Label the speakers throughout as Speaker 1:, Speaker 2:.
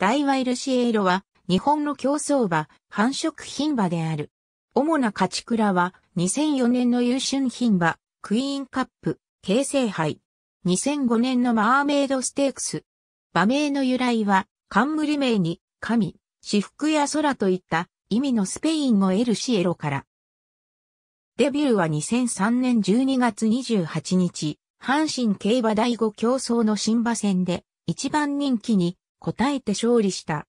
Speaker 1: 大ワイルシエイロは日本の競走馬、繁殖品馬である。主な勝ち倉は2004年の優春品馬、クイーンカップ、京成杯。2005年のマーメイドステークス。馬名の由来は、冠名に、神、私服や空といった意味のスペイン語エルシエロから。デビューは2003年12月28日、阪神競馬第5競争の新馬戦で、一番人気に答えて勝利した。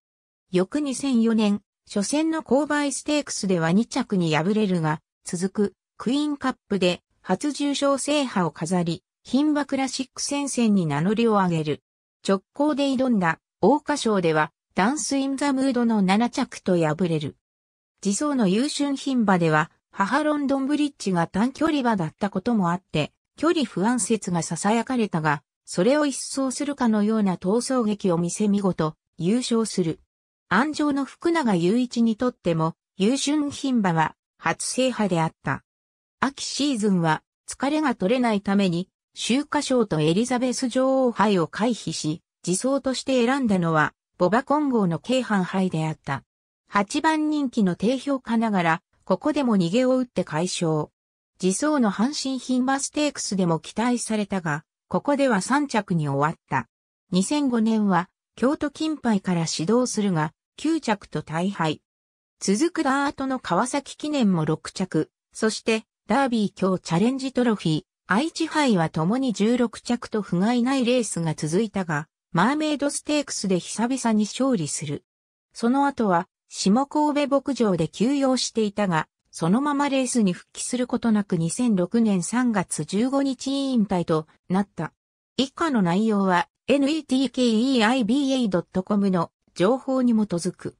Speaker 1: 翌2004年、初戦の勾配ステークスでは2着に敗れるが、続くクイーンカップで初重賞制覇を飾り、牝馬クラシック戦線に名乗りを上げる。直行で挑んだ桜花賞では、ダンス・イン・ザ・ムードの7着と敗れる。自走の優秀牝馬では、母ロンドンブリッジが短距離馬だったこともあって、距離不安説が囁かれたが、それを一掃するかのような闘争劇を見せ見事、優勝する。安城の福永雄一にとっても、優春品馬は初制覇であった。秋シーズンは疲れが取れないために、秋華賞とエリザベス女王杯を回避し、自走として選んだのは、ボバ混合の京阪杯であった。8番人気の低評価ながら、ここでも逃げを打って解消。自走の阪神品馬ステークスでも期待されたが、ここでは3着に終わった。2005年は、京都金杯から指導するが、9着と大敗。続くダートの川崎記念も6着、そして、ダービー強チャレンジトロフィー、愛知杯は共に16着と不甲斐ないレースが続いたが、マーメイドステークスで久々に勝利する。その後は、下神戸牧場で休養していたが、そのままレースに復帰することなく2006年3月15日引退となった。以下の内容は netkeiba.com の情報に基づく。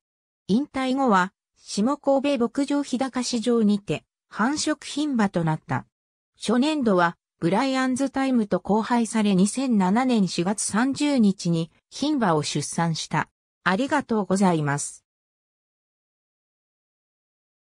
Speaker 1: 引退後は、下神戸牧場日高市場にて、繁殖牝馬となった。初年度は、ブライアンズタイムと交配され2007年4月30日に牝馬を出産した。ありがとうございます。